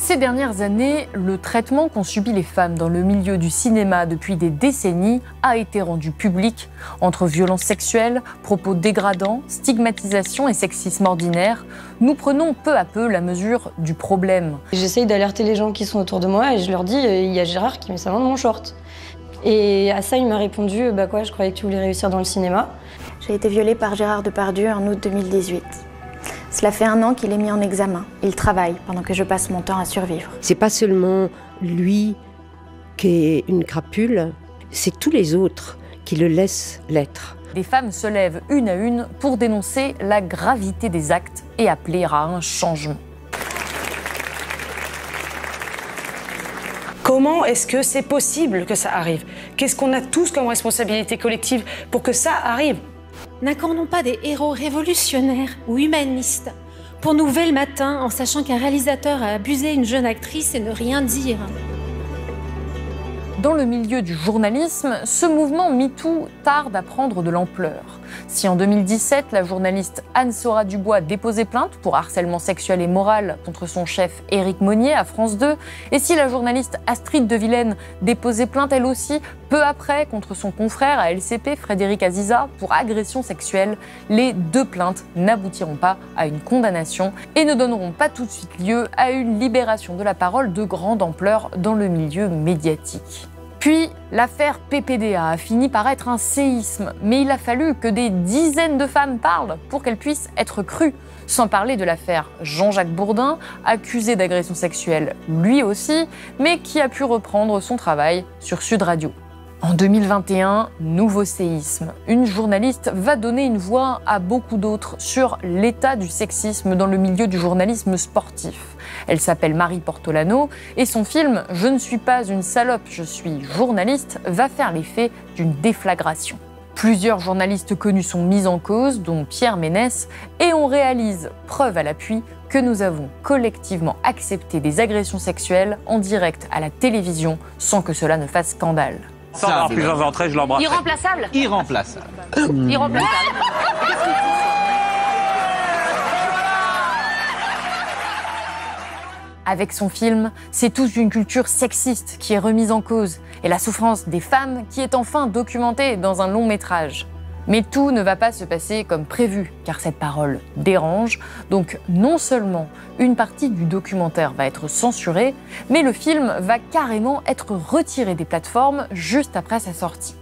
Ces dernières années, le traitement qu'ont subi les femmes dans le milieu du cinéma depuis des décennies a été rendu public. Entre violences sexuelles, propos dégradants, stigmatisation et sexisme ordinaire, nous prenons peu à peu la mesure du problème. J'essaye d'alerter les gens qui sont autour de moi et je leur dis euh, il y a Gérard qui met sa main dans mon short. Et à ça, il m'a répondu euh, bah quoi, je croyais que tu voulais réussir dans le cinéma. J'ai été violée par Gérard Depardieu en août 2018. Cela fait un an qu'il est mis en examen. Il travaille pendant que je passe mon temps à survivre. C'est pas seulement lui qui est une crapule, c'est tous les autres qui le laissent l'être. Des femmes se lèvent une à une pour dénoncer la gravité des actes et appeler à un changement. Comment est-ce que c'est possible que ça arrive Qu'est-ce qu'on a tous comme responsabilité collective pour que ça arrive N'accordons pas des héros révolutionnaires ou humanistes pour nous le matin en sachant qu'un réalisateur a abusé une jeune actrice et ne rien dire. Dans le milieu du journalisme, ce mouvement MeToo tarde à prendre de l'ampleur. Si en 2017, la journaliste Anne-Sora Dubois déposait plainte pour harcèlement sexuel et moral contre son chef Éric Monnier à France 2, et si la journaliste Astrid de Vilaine déposait plainte elle aussi peu après contre son confrère à LCP Frédéric Aziza pour agression sexuelle, les deux plaintes n'aboutiront pas à une condamnation et ne donneront pas tout de suite lieu à une libération de la parole de grande ampleur dans le milieu médiatique. Puis, l'affaire PPDA a fini par être un séisme, mais il a fallu que des dizaines de femmes parlent pour qu'elles puissent être crues. Sans parler de l'affaire Jean-Jacques Bourdin, accusé d'agression sexuelle lui aussi, mais qui a pu reprendre son travail sur Sud Radio. En 2021, nouveau séisme. Une journaliste va donner une voix à beaucoup d'autres sur l'état du sexisme dans le milieu du journalisme sportif. Elle s'appelle Marie Portolano et son film Je ne suis pas une salope, je suis journaliste va faire l'effet d'une déflagration. Plusieurs journalistes connus sont mis en cause, dont Pierre Ménès, et on réalise, preuve à l'appui, que nous avons collectivement accepté des agressions sexuelles en direct à la télévision sans que cela ne fasse scandale. Sans avoir je l'embrasse. Irremplaçable Irremplaçable. Irremplaçable. avec son film, c'est toute une culture sexiste qui est remise en cause et la souffrance des femmes qui est enfin documentée dans un long métrage. Mais tout ne va pas se passer comme prévu, car cette parole dérange. Donc non seulement une partie du documentaire va être censurée, mais le film va carrément être retiré des plateformes juste après sa sortie.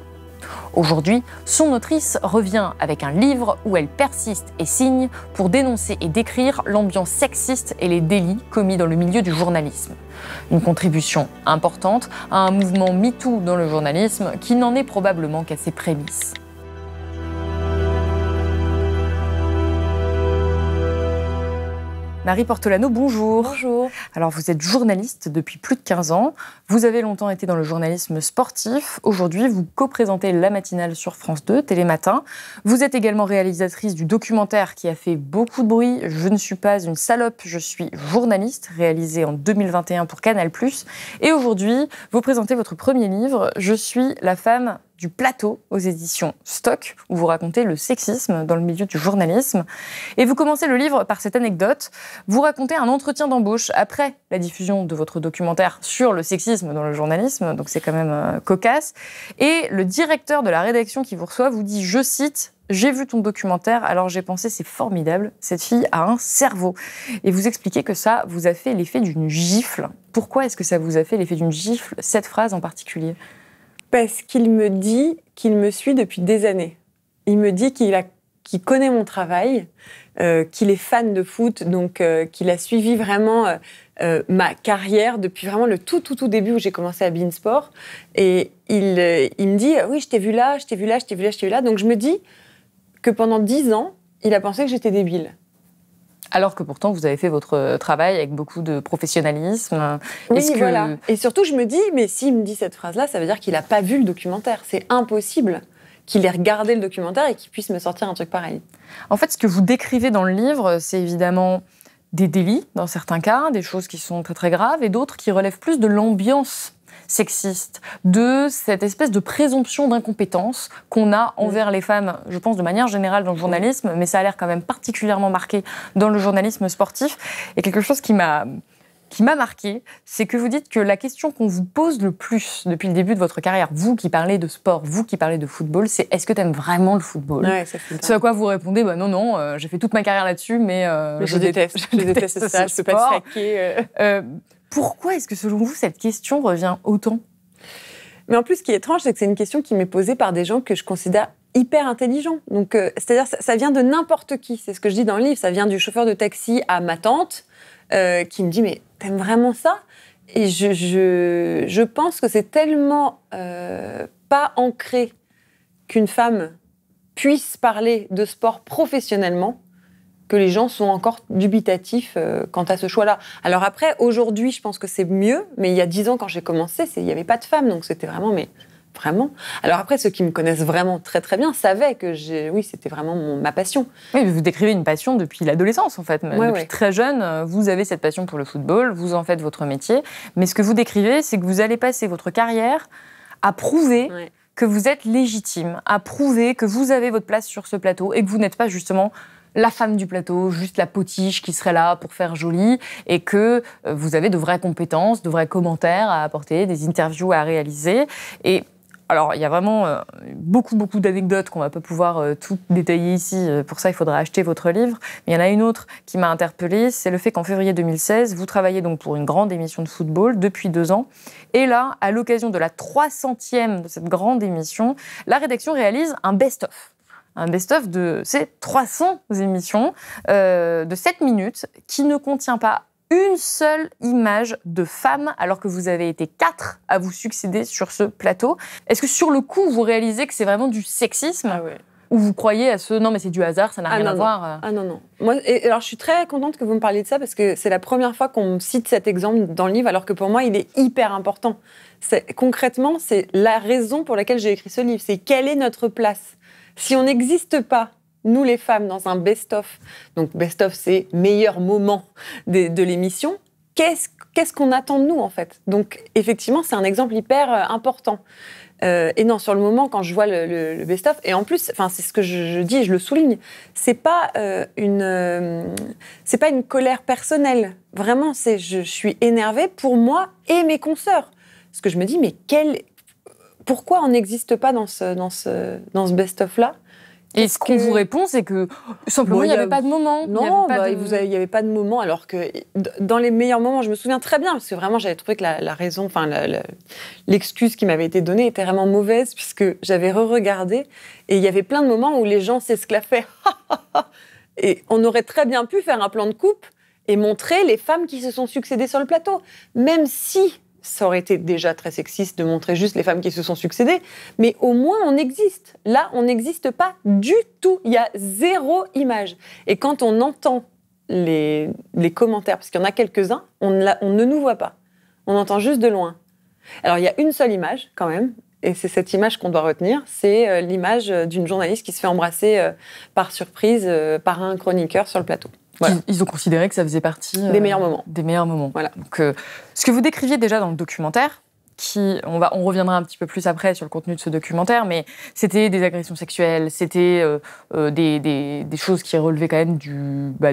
Aujourd'hui, son autrice revient avec un livre où elle persiste et signe pour dénoncer et décrire l'ambiance sexiste et les délits commis dans le milieu du journalisme. Une contribution importante à un mouvement MeToo dans le journalisme qui n'en est probablement qu'à ses prémices. Marie Portolano, bonjour. Bonjour. Alors, vous êtes journaliste depuis plus de 15 ans. Vous avez longtemps été dans le journalisme sportif. Aujourd'hui, vous co-présentez la matinale sur France 2, Télématin. Vous êtes également réalisatrice du documentaire qui a fait beaucoup de bruit, Je ne suis pas une salope, je suis journaliste, réalisé en 2021 pour Canal+. Et aujourd'hui, vous présentez votre premier livre, Je suis la femme du plateau aux éditions Stock, où vous racontez le sexisme dans le milieu du journalisme. Et vous commencez le livre par cette anecdote. Vous racontez un entretien d'embauche après la diffusion de votre documentaire sur le sexisme dans le journalisme, donc c'est quand même euh, cocasse. Et le directeur de la rédaction qui vous reçoit vous dit, je cite, j'ai vu ton documentaire, alors j'ai pensé c'est formidable, cette fille a un cerveau. Et vous expliquez que ça vous a fait l'effet d'une gifle. Pourquoi est-ce que ça vous a fait l'effet d'une gifle, cette phrase en particulier parce qu'il me dit qu'il me suit depuis des années. Il me dit qu'il connaît mon travail, euh, qu'il est fan de foot, donc euh, qu'il a suivi vraiment euh, ma carrière depuis vraiment le tout, tout, tout début où j'ai commencé à sport. Et il, il me dit Oui, je t'ai vu là, je t'ai vu là, je t'ai vu là, je t'ai vu là. Donc je me dis que pendant dix ans, il a pensé que j'étais débile. Alors que pourtant, vous avez fait votre euh, travail avec beaucoup de professionnalisme. Et surtout, je me dis, mais s'il me dit cette phrase-là, ça veut dire qu'il n'a pas vu le documentaire. C'est impossible qu'il ait regardé le documentaire et qu'il puisse me sortir un truc pareil. En fait, ce que vous décrivez dans le livre, c'est évidemment des délits, dans certains cas, des choses qui sont très très graves, et d'autres qui relèvent plus de l'ambiance sexiste, de cette espèce de présomption d'incompétence qu'on a envers les femmes, je pense de manière générale dans le journalisme, mais ça a l'air quand même particulièrement marqué dans le journalisme sportif. Et quelque chose qui m'a qui m'a marqué, c'est que vous dites que la question qu'on vous pose le plus depuis le début de votre carrière, vous qui parlez de sport, vous qui parlez de football, c'est est-ce que tu aimes vraiment le football ouais, à quoi vous répondez, bah non, non, euh, j'ai fait toute ma carrière là-dessus, mais, euh, je, déteste, déteste, ça, je peux pas euh. Pourquoi est-ce que selon vous, cette question revient autant mais en plus, ce qui est étrange, c'est que c'est une question qui m'est posée par des gens que je considère hyper intelligents. Donc, euh, c'est-à-dire, ça, vient de n'importe qui. C'est ce que je dis dans le livre. Ça vient du chauffeur de taxi à ma tante, euh, qui me dit Mais t'aimes vraiment ça Et je, pense que c'est tellement euh, pas ancré qu'une femme puisse parler de sport professionnellement que les gens sont encore dubitatifs euh, quant à ce choix-là. Alors après, aujourd'hui, je pense que c'est mieux, mais il y a dix ans, quand j'ai commencé, il n'y avait pas de femmes, donc c'était vraiment, mais vraiment. Alors après, ceux qui me connaissent vraiment très très bien savaient que j'ai, oui, c'était vraiment ma passion. Oui, vous décrivez une passion depuis l'adolescence en fait, depuis très jeune. Euh, vous avez cette passion pour le football, vous en faites votre métier. Mais ce que vous décrivez, c'est que vous allez passer votre carrière à prouver. que vous êtes légitime, à prouver que vous avez votre place sur ce plateau et que vous n'êtes pas justement la femme du plateau, juste la potiche qui serait là pour faire joli, et que euh, vous avez de vraies compétences, de vrais commentaires à apporter, des interviews à réaliser. Et alors, il y a vraiment euh, beaucoup, beaucoup d'anecdotes qu'on va pas pouvoir euh, tout détailler ici. Pour ça, il faudra acheter votre livre. Mais il y en a une autre qui m'a interpellée, c'est le fait qu'en février 2016, vous travaillez donc pour une grande émission de football depuis deux ans. Et là, à l'occasion de la 300e de cette grande émission, la rédaction réalise un best-of un best-of de ces 300 émissions euh, de 7 minutes qui ne contient pas une seule image de femme alors que vous avez été quatre à vous succéder sur ce plateau. Est-ce que sur le coup, vous réalisez que c'est vraiment du sexisme ah Ou vous croyez à ce non, mais c'est du hasard, ça n'a ah rien à voir euh. Ah non, non. Moi, alors je suis très contente que vous me parliez de ça parce que c'est la première fois qu'on cite cet exemple dans le livre alors que pour moi, il est hyper important. Concrètement, c'est la raison pour laquelle j'ai écrit ce livre. C'est quelle est notre place si on n'existe pas, nous les femmes, dans un best-of, donc best-of c'est meilleur moment de, l'émission, qu'est-ce qu'on attend de nous en fait Donc effectivement, c'est un exemple hyper euh, important. Euh, et non, sur le moment, quand je vois le, best-of, et en plus, c'est ce que je, dis, je le souligne, c'est pas euh, une, pas une colère personnelle. Vraiment, c'est, je, suis énervée pour moi et mes consoeurs. Parce que je me dis, mais quel, pourquoi on n'existe pas dans ce, dans ce, dans ce best-of-là et ce qu'on vous répond, c'est que simplement, il n'y avait, pas de moment. Non, bah, il n'y avait, pas de moment, alors que dans les meilleurs moments, je me souviens très bien, parce que vraiment, j'avais trouvé que la, raison, enfin, l'excuse qui m'avait été donnée était vraiment mauvaise, puisque j'avais re-regardé, et il y avait plein de moments où les gens s'esclaffaient. et on aurait très bien pu faire un plan de coupe et montrer les femmes qui se sont succédées sur le plateau, même si ça aurait été déjà très sexiste de montrer juste les femmes qui se sont succédées, mais au moins on existe. Là, on n'existe pas du tout. Il y a zéro image. Et quand on entend les, commentaires, parce qu'il y en a quelques-uns, on ne nous voit pas. On entend juste de loin. Alors il y a une seule image quand même, et c'est cette image qu'on doit retenir, c'est euh, l'image euh, d'une journaliste qui se fait embrasser euh, par surprise par un chroniqueur sur le plateau. Ils, ont considéré que ça faisait partie euh, des meilleurs moments. Des meilleurs moments. Voilà. Donc, euh, ce que vous décriviez déjà dans le documentaire, qui, on, va, on reviendra un petit peu plus après sur le contenu de ce documentaire, mais c'était des agressions sexuelles, c'était euh, des, choses qui relevaient quand même du, bah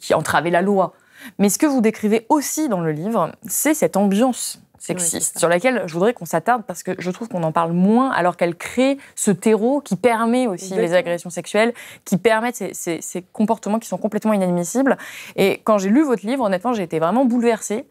qui entravaient la loi. Mais ce que vous décrivez aussi dans le livre, c'est cette ambiance sexiste, sur laquelle je voudrais qu'on s'attarde parce que je trouve qu'on en parle moins alors qu'elle crée ce terreau qui permet aussi les agressions sexuelles, qui permettent ces, ces comportements qui sont complètement inadmissibles. Et quand j'ai lu votre livre, honnêtement, j'ai été vraiment bouleversée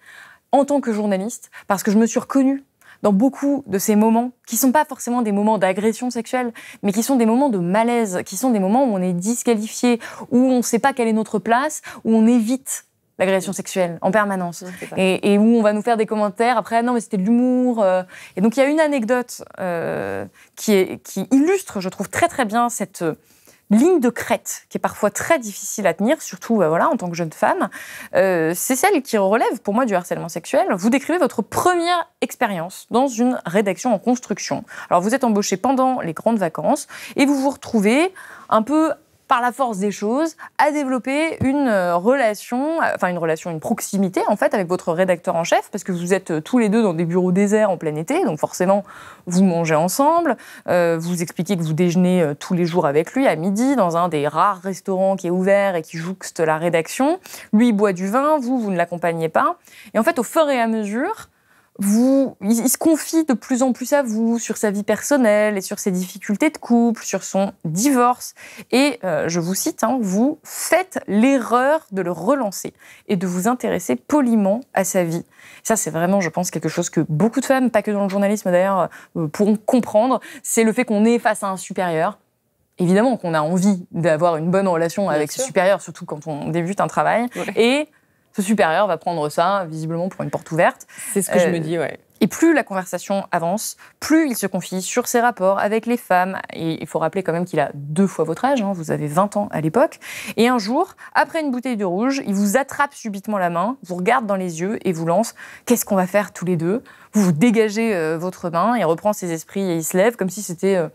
en tant que journaliste parce que je me suis reconnue dans beaucoup de ces moments, qui sont pas forcément des moments d'agression sexuelle, mais qui sont des moments de malaise, qui sont des moments où on est disqualifié, où on ne sait pas quelle est notre place, où on évite l'agression sexuelle en permanence. Et, où on va nous faire des commentaires après, non mais c'était de l'humour. Euh. Et donc il y a une anecdote euh, qui, illustre, je trouve très très bien cette euh, ligne de crête qui est parfois très difficile à tenir, surtout bah, voilà, en tant que jeune femme. c'est celle qui relève pour moi du harcèlement sexuel. Vous décrivez votre première expérience dans une rédaction en construction. Alors vous êtes embauchée pendant les grandes vacances et vous vous retrouvez un peu par la force des choses, à développer une euh, relation, euh, enfin une relation, une proximité en fait avec votre rédacteur en chef, parce que vous êtes euh, tous les deux dans des bureaux déserts en plein été, donc forcément vous mangez ensemble, vous expliquez que vous déjeunez tous les jours avec lui à midi dans un des rares restaurants qui est ouvert et qui jouxte la rédaction. Lui boit du vin, vous vous ne l'accompagnez pas, et en fait au fur et à mesure vous, il, se confie de plus en plus à vous sur sa vie personnelle et sur ses difficultés de couple, sur son divorce. Et euh, je vous cite, hein, vous faites l'erreur de le relancer et de vous intéresser poliment à sa vie. Ça, c'est vraiment, je pense, quelque chose que beaucoup de femmes, pas que dans le journalisme d'ailleurs, euh, pourront comprendre. C'est le fait qu'on est face à un supérieur, évidemment qu'on a envie d'avoir une bonne relation avec ce supérieur, surtout quand on débute un travail. Et ce supérieur va prendre ça, visiblement, pour une porte ouverte. C'est ce que je me euh, dis, ouais. Et plus la conversation avance, plus il se confie sur ses rapports avec les femmes. Et il faut rappeler quand même qu'il a deux fois votre âge, hein. vous avez 20 ans à l'époque. Et un jour, après une bouteille de rouge, il vous attrape subitement la main, vous regarde dans les yeux et vous lance Qu'est-ce qu'on va faire tous les deux Vous, vous dégagez euh, votre main, il reprend ses esprits et il se lève comme si c'était. Euh,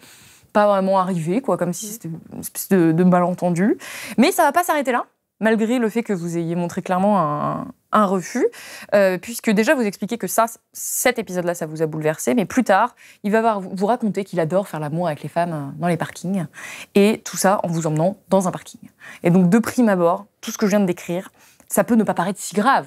pas vraiment arrivé, quoi, comme si c'était une espèce de, de malentendu. Mais ça va pas s'arrêter là malgré le fait que vous ayez montré clairement un, refus, euh, puisque déjà vous expliquez que ça, cet épisode-là, ça vous a bouleversé, mais plus tard, il va vous raconter qu'il adore faire l'amour avec les femmes euh, dans les parkings, et tout ça en vous emmenant dans un parking. Et donc, de prime abord, tout ce que je viens de décrire, ça peut ne pas paraître si grave.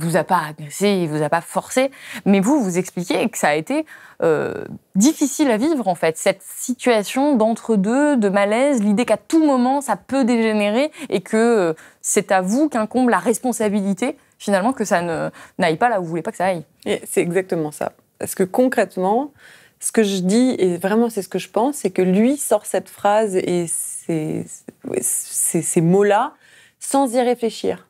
Il vous a pas agressé, il vous a pas forcé, mais vous, vous expliquez que ça a été euh, difficile à vivre en fait, cette situation d'entre-deux, de malaise, l'idée qu'à tout moment ça peut dégénérer et que euh, c'est à vous qu'incombe la responsabilité finalement que ça ne n'aille pas là où vous voulez pas que ça aille. C'est exactement ça. Parce que concrètement, ce que je dis, et vraiment c'est ce que je pense, c'est que lui sort cette phrase et ces mots-là sans y réfléchir.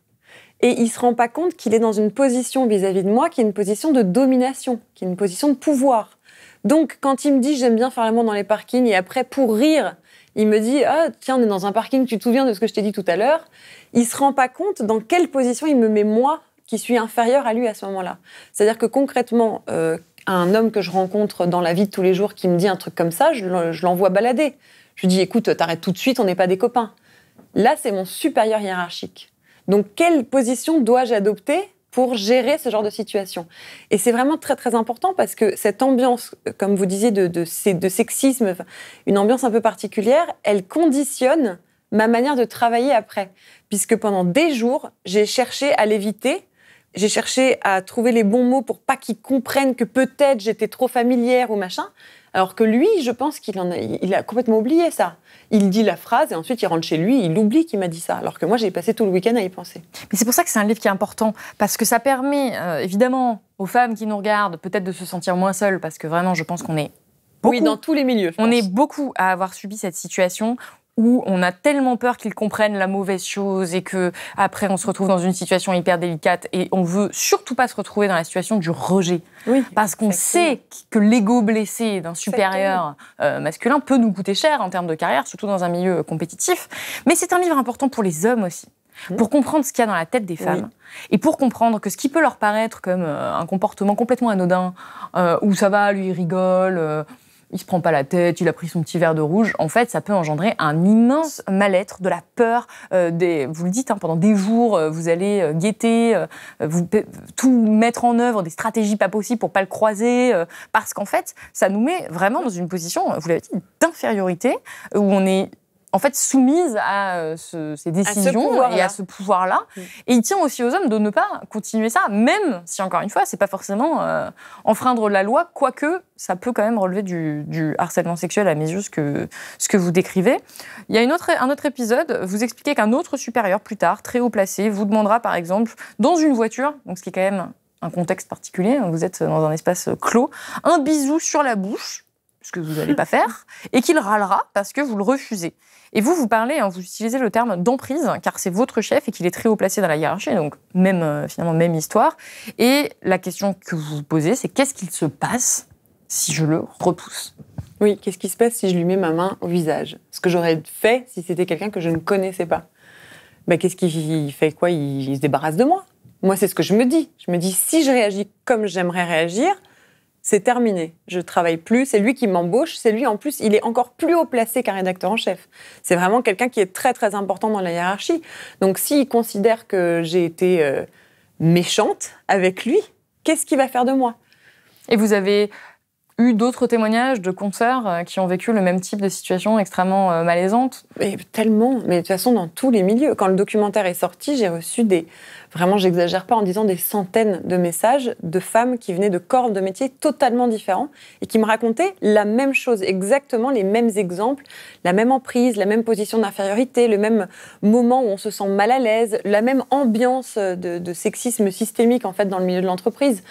Et il se rend pas compte qu'il est dans une position vis-à-vis de moi qui est une position de domination, qui est une position de pouvoir. Donc, quand il me dit j'aime bien faire l'amour dans les parkings, et après, pour rire, il me dit ah tiens on est dans un parking, tu te souviens de ce que je t'ai dit tout à l'heure. Il se rend pas compte dans quelle position il me met moi qui suis inférieure à lui à ce moment-là. C'est-à-dire que concrètement, euh, un homme que je rencontre dans la vie de tous les jours qui me dit un truc comme ça, je l'envoie balader. Je lui dis écoute t'arrêtes tout de suite, on n'est pas des copains. Là c'est mon supérieur hiérarchique. Donc, quelle position dois-je adopter pour gérer ce genre de situation. Et c'est vraiment très très important parce que cette ambiance, comme vous disiez, de, de, sexisme, une ambiance un peu particulière, elle conditionne ma manière de travailler après. Puisque pendant des jours, j'ai cherché à l'éviter, j'ai cherché à trouver les bons mots pour pas qu'ils comprennent que peut-être j'étais trop familière ou machin. Alors que lui, je pense qu'il a, complètement oublié ça. Il dit la phrase et ensuite il rentre chez lui, il oublie qu'il m'a dit ça. Alors que moi, j'ai passé tout le week-end à y penser. Mais c'est pour ça que c'est un livre qui est important, parce que ça permet euh, évidemment aux femmes qui nous regardent peut-être de se sentir moins seules, parce que vraiment, je pense qu'on est Beaucoup. Oui, dans tous les milieux. On est beaucoup à avoir subi cette situation où on a tellement peur qu'ils comprennent la mauvaise chose et que après on se retrouve dans une situation hyper délicate et on veut surtout pas se retrouver dans la situation du rejet. Oui, parce qu'on sait que l'ego blessé d'un supérieur euh, masculin peut nous coûter cher en termes de carrière, surtout dans un milieu euh, compétitif. Mais c'est un livre important pour les hommes aussi mmh. pour comprendre ce qu'il y a dans la tête des femmes et pour comprendre que ce qui peut leur paraître comme euh, un comportement complètement anodin, où ça va, lui il rigole, il se prend pas la tête, il a pris son petit verre de rouge. En fait, ça peut engendrer un immense mal-être, de la peur. Euh, des, vous le dites, hein, pendant des jours, euh, vous allez euh, guetter, vous, tout mettre en œuvre, des stratégies pas possibles pour pas le croiser, parce qu'en fait, ça nous met vraiment dans une position, vous l'avez dit, d'infériorité, où on est en fait soumise à euh, ces décisions et à ce pouvoir-là. Mm. Et il tient aussi aux hommes de ne pas continuer ça, même si, encore une fois, c'est pas forcément euh, enfreindre la loi, quoique ça peut quand même relever du, harcèlement sexuel à mes yeux, ce que, ce que vous décrivez. Il y a un autre épisode, vous expliquez qu'un autre supérieur, plus tard, très haut placé, vous demandera, par exemple, dans une voiture, donc ce qui est quand même un contexte particulier, hein, vous êtes dans un espace clos, un bisou sur la bouche, ce que vous n'allez pas faire, et qu'il râlera parce que vous le refusez. Et vous, vous parlez, hein, vous utilisez le terme d'emprise, car c'est votre chef et qu'il est très haut placé dans la hiérarchie, donc même, euh, finalement, même histoire. Et la question que vous vous posez, c'est qu'est-ce qu'il se passe si je le repousse Oui, qu'est-ce qui se passe si je lui mets ma main au visage Ce que j'aurais fait si c'était quelqu'un que je ne connaissais pas. mais ben, qu'est-ce qu'il fait quoi il se débarrasse de moi. Moi, c'est ce que je me dis. Je me dis, si je réagis comme j'aimerais réagir, c'est terminé. Je travaille plus. C'est lui qui m'embauche. C'est lui, en plus, il est encore plus haut placé qu'un rédacteur en chef. C'est vraiment quelqu'un qui est très, très important dans la hiérarchie. Donc, s'il considère que j'ai été euh, méchante avec lui, qu'est-ce qu'il va faire de moi Et vous avez eu d'autres témoignages de consoeurs euh, qui ont vécu le même type de situation extrêmement euh, malaisante Tellement, mais de toute façon dans tous les milieux. Quand le documentaire est sorti, j'ai reçu des vraiment, j'exagère pas en disant des centaines de messages de femmes qui venaient de corps de métiers totalement différents et qui me racontaient la même chose, exactement les mêmes exemples, la même emprise, la même position d'infériorité, le même moment où on se sent mal à l'aise, la même ambiance de, sexisme systémique en fait dans le milieu de l'entreprise.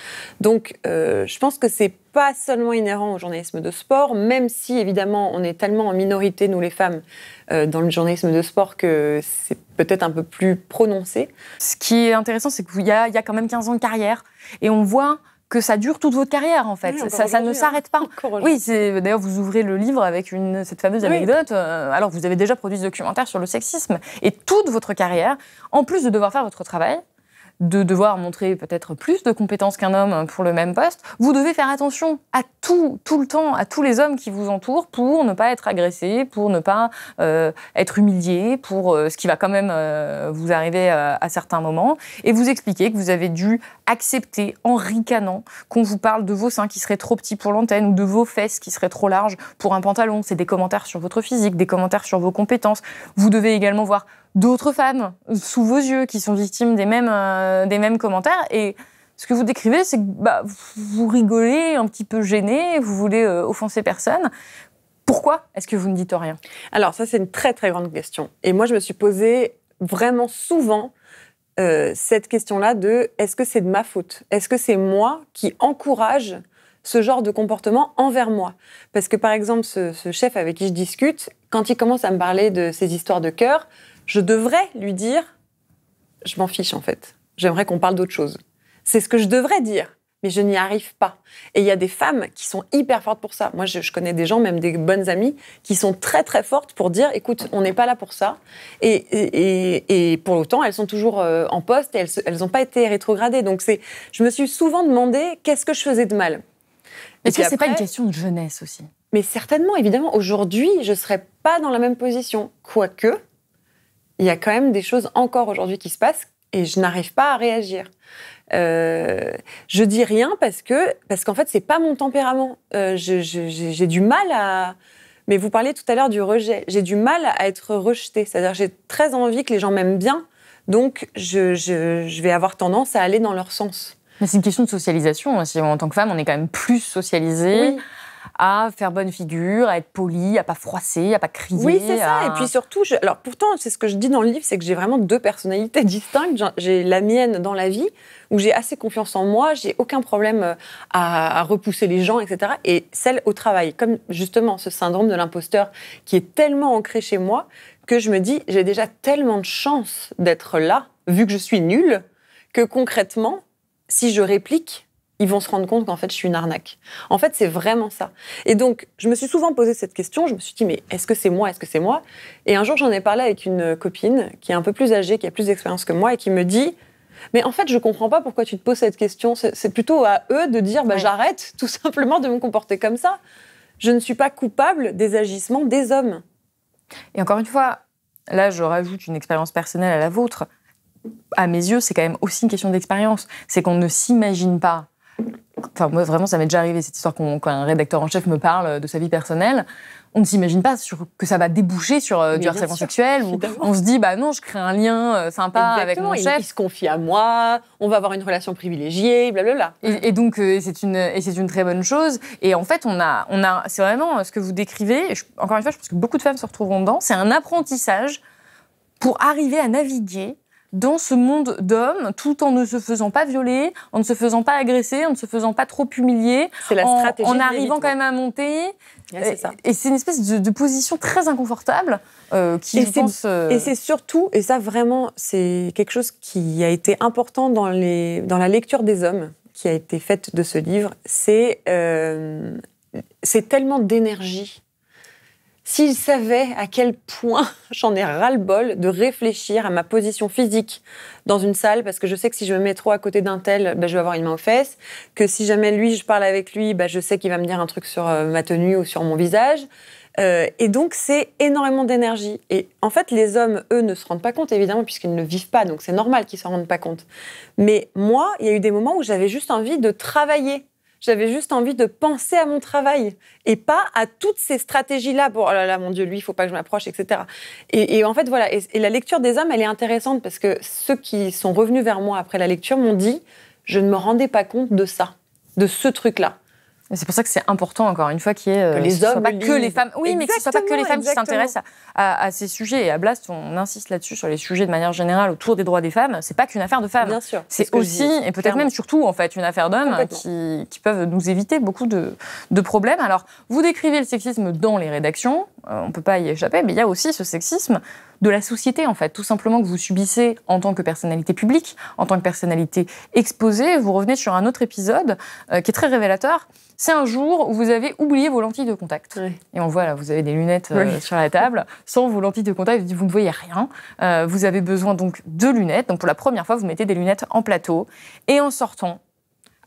Donc, euh, je pense que c'est pas seulement inhérent au journalisme de sport, même si évidemment on est tellement en minorité nous les femmes euh, dans le journalisme de sport que c'est peut-être un peu plus prononcé. Ce qui est intéressant, c'est qu'il y, a quand même 15 ans de carrière et on voit que ça dure toute votre carrière en fait. ça, ne hein. s'arrête pas. Oui, d'ailleurs vous ouvrez le livre avec cette fameuse anecdote. Euh, alors vous avez déjà produit ce documentaire sur le sexisme et toute votre carrière, en plus de devoir faire votre travail, de devoir montrer peut-être plus de compétences qu'un homme pour le même poste, vous devez faire attention à tout, tout le temps, à tous les hommes qui vous entourent pour ne pas être agressé, pour ne pas euh, être humilié, pour euh, ce qui va quand même euh, vous arriver à certains moments, et vous expliquer que vous avez dû accepter en ricanant qu'on vous parle de vos seins qui seraient trop petits pour l'antenne ou de vos fesses qui seraient trop larges pour un pantalon. C'est des commentaires sur votre physique, des commentaires sur vos compétences. Vous devez également voir d'autres femmes sous vos yeux qui sont victimes des mêmes, euh, des mêmes commentaires. Et ce que vous décrivez, c'est que bah, vous rigolez un petit peu gêné, vous voulez euh, offenser personne. Pourquoi est-ce que vous ne dites rien Alors ça, c'est une très très grande question. Et moi, je me suis posée vraiment souvent euh, cette question-là de est-ce que c'est de ma faute Est-ce que c'est moi qui encourage ce genre de comportement envers moi Parce que par exemple, ce, chef avec qui je discute, quand il commence à me parler de ses histoires de cœur, je devrais lui dire je m'en fiche en fait. J'aimerais qu'on parle d'autre chose. C'est ce que je devrais dire mais je n'y arrive pas. Et il y a des femmes qui sont hyper fortes pour ça. Moi, je, connais des gens, même des bonnes amies, qui sont très très fortes pour dire, écoute, on n'est pas là pour ça. Et, pour autant, elles sont toujours euh, en poste et elles n'ont pas été rétrogradées. Donc c'est, je me suis souvent demandé, qu'est-ce que je faisais de mal Est-ce que c'est pas une question de jeunesse aussi Mais certainement, évidemment. Aujourd'hui, je ne serais pas dans la même position. Quoique, il y a quand même des choses encore aujourd'hui qui se passent et je n'arrive pas à réagir. Euh, je dis rien parce que parce qu'en fait c'est pas mon tempérament. Euh, j'ai du mal à. Mais vous parliez tout à l'heure du rejet. J'ai du mal à être rejetée. C'est-à-dire j'ai très envie que les gens m'aiment bien, donc je, je, vais avoir tendance à aller dans leur sens. Mais c'est une question de socialisation En tant que femme, on est quand même plus socialisée à faire bonne figure, à être poli, à pas froisser, à pas crier. Oui, c'est ça. Et puis surtout, alors pourtant, c'est ce que je dis dans le livre, c'est que j'ai vraiment deux personnalités distinctes. J'ai la mienne dans la vie, où j'ai assez confiance en moi, j'ai aucun problème euh, à, repousser les gens, etc. Et celle au travail, comme justement ce syndrome de l'imposteur qui est tellement ancré chez moi que je me dis, j'ai déjà tellement de chance d'être là, vu que je suis nulle, que concrètement, si je réplique, ils vont se rendre compte qu'en fait, je suis une arnaque. En fait, c'est vraiment ça. Et donc, je me suis souvent posé cette question. Je me suis dit, mais est-ce que c'est moi Est-ce que c'est moi Et un jour, j'en ai parlé avec une copine qui est un peu plus âgée, qui a plus d'expérience que moi et qui me dit, mais en fait, je comprends pas pourquoi tu te poses cette question. C'est plutôt à eux de dire, bah, j'arrête tout simplement de me comporter comme ça. Je ne suis pas coupable des agissements des hommes. Et encore une fois, là, je rajoute une expérience personnelle à la vôtre. À mes yeux, c'est quand même aussi une question d'expérience. C'est qu'on ne s'imagine pas Enfin, moi, vraiment, ça m'est déjà arrivé, cette histoire qu'on, quand un rédacteur en chef me parle euh, de sa vie personnelle. On ne s'imagine pas sur, que ça va déboucher sur euh, du harcèlement sexuel. Où on se dit, bah non, je crée un lien euh, sympa avec mon chef. Il, se confie à moi, on va avoir une relation privilégiée, blablabla. Et, donc, c'est une, et c'est une très bonne chose. Et en fait, on a, on a, c'est vraiment ce que vous décrivez. encore une fois, je pense que beaucoup de femmes se retrouveront dedans. C'est un apprentissage pour arriver à naviguer dans ce monde d'hommes, tout en ne se faisant pas violer, en ne se faisant pas agresser, en ne se faisant pas trop humilier, en, arrivant quand même à monter. Et, c'est une espèce de, position très inconfortable euh, qui, et je pense... Euh, et c'est surtout, et ça vraiment, c'est quelque chose qui a été important dans, dans la lecture des hommes qui a été faite de ce livre, c'est euh, tellement d'énergie s'il savait à quel point j'en ai ras-le-bol de réfléchir à ma position physique dans une salle, parce que je sais que si je me mets trop à côté d'un tel, bah, je vais avoir une main aux fesses, que si jamais lui, je parle avec lui, bah, je sais qu'il va me dire un truc sur euh, ma tenue ou sur mon visage. Euh, et donc, c'est énormément d'énergie. Et en fait, les hommes, eux, ne se rendent pas compte, évidemment, puisqu'ils ne vivent pas. Donc, c'est normal qu'ils ne s'en rendent pas compte. Mais moi, il y a eu des moments où j'avais juste envie de travailler j'avais juste envie de penser à mon travail et pas à toutes ces stratégies-là. Bon, oh là là, mon Dieu, lui, il faut pas que je m'approche, etc. Et, en fait, voilà. et, la lecture des hommes, elle est intéressante parce que ceux qui sont revenus vers moi après la lecture m'ont dit, je ne me rendais pas compte de ça, de ce truc-là. C'est pour ça que c'est important, encore une fois, qu'il euh, que les hommes, que les femmes. Oui, mais que soit pas que les femmes qui s'intéressent à, ces sujets. Et à Blast, on insiste là-dessus sur les sujets de manière générale autour des droits des femmes. C'est pas qu'une affaire de femmes. Bien sûr. C'est aussi et peut-être même surtout en fait une affaire d'hommes hein, qui, peuvent nous éviter beaucoup de, problèmes. Alors, vous décrivez le sexisme dans les rédactions. On euh, on peut pas y échapper, mais il y a aussi ce sexisme de la société, en fait. Tout simplement que vous subissez en tant que personnalité publique, en tant que personnalité exposée. Vous revenez sur un autre épisode euh, qui est très révélateur. C'est un jour où vous avez oublié vos lentilles de contact. Et on voit là, vous avez des lunettes euh, sur la table. Sans vos lentilles de contact, vous ne voyez rien. Euh, vous avez besoin donc de lunettes. Donc pour la première fois, vous mettez des lunettes en plateau. Et en sortant,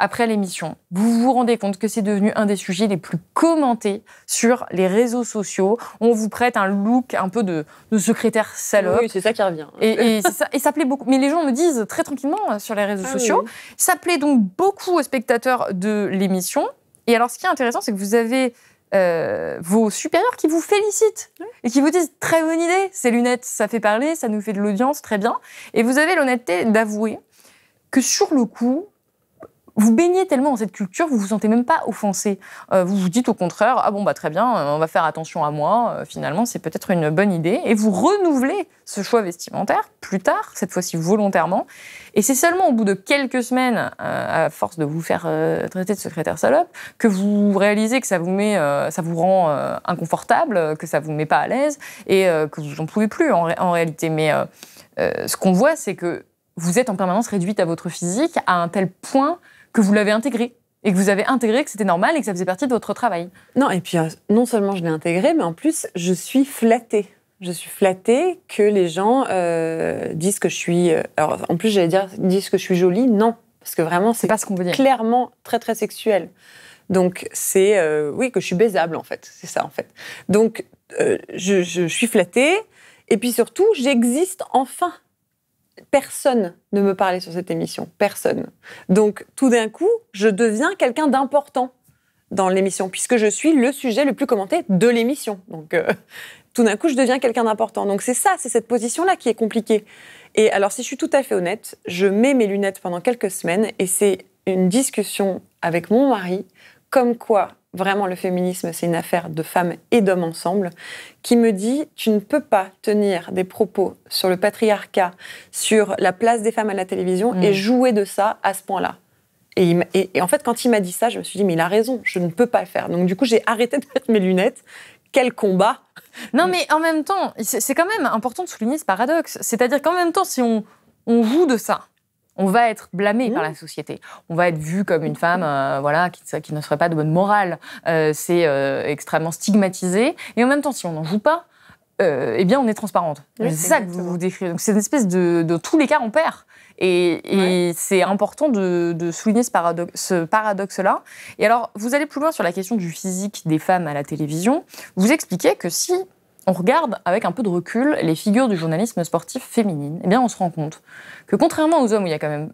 après l'émission, vous vous rendez compte que c'est devenu un des sujets les plus commentés sur les réseaux sociaux. On vous prête un look un peu de, secrétaire salope. Oui, c'est ça qui revient. Et, ça, plaît beaucoup. Mais les gens me disent très tranquillement hein, sur les réseaux ah sociaux. Ça plaît donc beaucoup aux spectateurs de l'émission. Et alors, ce qui est intéressant, c'est que vous avez euh, vos supérieurs qui vous félicitent et qui vous disent très bonne idée, ces lunettes, ça fait parler, ça nous fait de l'audience, très bien. Et vous avez l'honnêteté d'avouer que sur le coup, vous baignez tellement dans cette culture, vous vous sentez même pas offensé. Euh, vous vous dites au contraire, ah bon bah très bien, euh, on va faire attention à moi. Euh, finalement, c'est peut-être une bonne idée. Et vous renouvelez ce choix vestimentaire plus tard, cette fois-ci volontairement. Et c'est seulement au bout de quelques semaines, à force de vous faire traiter de secrétaire salope, que vous réalisez que ça vous met, ça vous rend inconfortable, que ça vous met pas à l'aise et que vous n'en pouvez plus en réalité. Mais ce qu'on voit, c'est que vous êtes en permanence réduite à votre physique à un tel point que vous l'avez intégré et que vous avez intégré que c'était normal et que ça faisait partie de votre travail. Non, et puis euh, non seulement je l'ai intégré, mais en plus je suis flattée. Je suis flattée que les gens euh, disent que je suis. Euh, alors, en plus, j'allais dire disent que je suis jolie. Non, parce que vraiment, c'est pas ce qu'on veut dire. Clairement, très très sexuel. Donc c'est oui que je suis baisable en fait, c'est ça en fait. Donc je suis flattée et puis surtout j'existe enfin personne ne me parlait sur cette émission, personne. Donc tout d'un coup, je deviens quelqu'un d'important dans l'émission, puisque je suis le sujet le plus commenté de l'émission. Donc euh, tout d'un coup, je deviens quelqu'un d'important. Donc c'est ça, c'est cette position-là qui est compliquée. Et alors si je suis tout à fait honnête, je mets mes lunettes pendant quelques semaines et c'est une discussion avec mon mari, comme quoi vraiment le féminisme, c'est une affaire de femmes et d'hommes ensemble, qui me dit tu ne peux pas tenir des propos sur le patriarcat, sur la place des femmes à la télévision et mm. jouer de ça à ce point-là. Et, en fait, quand il m'a dit ça, je me suis dit mais il a raison, je ne peux pas le faire. Donc du coup, j'ai arrêté de mettre mes lunettes. Quel combat Non, mais en même temps, c'est quand même important de souligner ce paradoxe. C'est-à-dire qu'en même temps, si on, on joue de ça, on va être blâmé par la mmh. société. On va être vu comme une femme euh, voilà, qui, ne serait pas de bonne morale. Euh, c'est euh, extrêmement stigmatisé. Et en même temps, si on n'en joue pas, eh bien, on est transparente. c'est ça que vous, vous décrivez. Donc, c'est une espèce de, tous les cas, on perd. Et, c'est important de, souligner ce paradoxe-là. Et alors, vous allez plus loin sur la question du physique des femmes à la télévision. Vous expliquez que si on regarde avec un peu de recul les figures du journalisme sportif féminine, eh bien on se rend compte que contrairement aux hommes où il y a quand même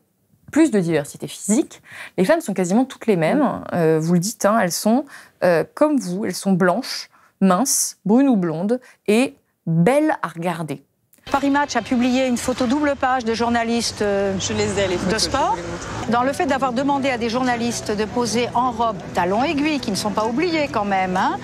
plus de diversité physique, les femmes sont quasiment toutes les mêmes. Euh, vous le dites, hein, elles sont euh, comme vous, elles sont blanches, minces, brunes ou blondes et belles à regarder. Paris Match a publié une photo double page de journalistes euh, de sport. Dans le fait d'avoir demandé à des journalistes de poser en robe talons aiguilles, qui ne sont pas oubliés quand même, hein,